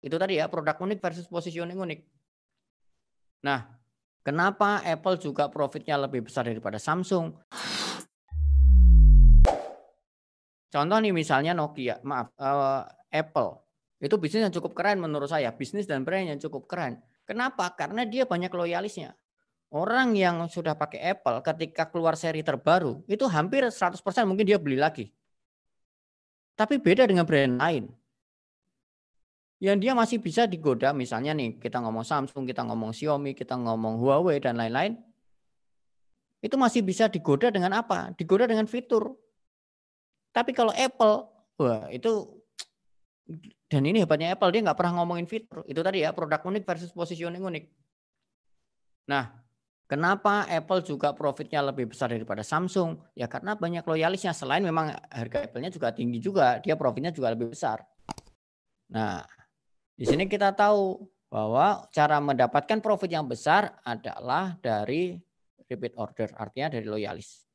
Itu tadi ya, produk unik versus positioning unik. Nah, kenapa Apple juga profitnya lebih besar daripada Samsung? Contoh nih misalnya Nokia, maaf, uh, Apple. Itu bisnis yang cukup keren menurut saya, bisnis dan brand yang cukup keren. Kenapa? Karena dia banyak loyalisnya. Orang yang sudah pakai Apple ketika keluar seri terbaru, itu hampir 100% mungkin dia beli lagi. Tapi beda dengan brand lain yang dia masih bisa digoda misalnya nih kita ngomong Samsung, kita ngomong Xiaomi, kita ngomong Huawei dan lain-lain. Itu masih bisa digoda dengan apa? Digoda dengan fitur. Tapi kalau Apple, wah itu dan ini hebatnya Apple dia nggak pernah ngomongin fitur. Itu tadi ya produk unik versus positioning unik. Nah, kenapa Apple juga profitnya lebih besar daripada Samsung? Ya karena banyak loyalisnya. Selain memang harga Apple-nya juga tinggi juga, dia profitnya juga lebih besar. Nah, di sini kita tahu bahwa cara mendapatkan profit yang besar adalah dari repeat order, artinya dari loyalis.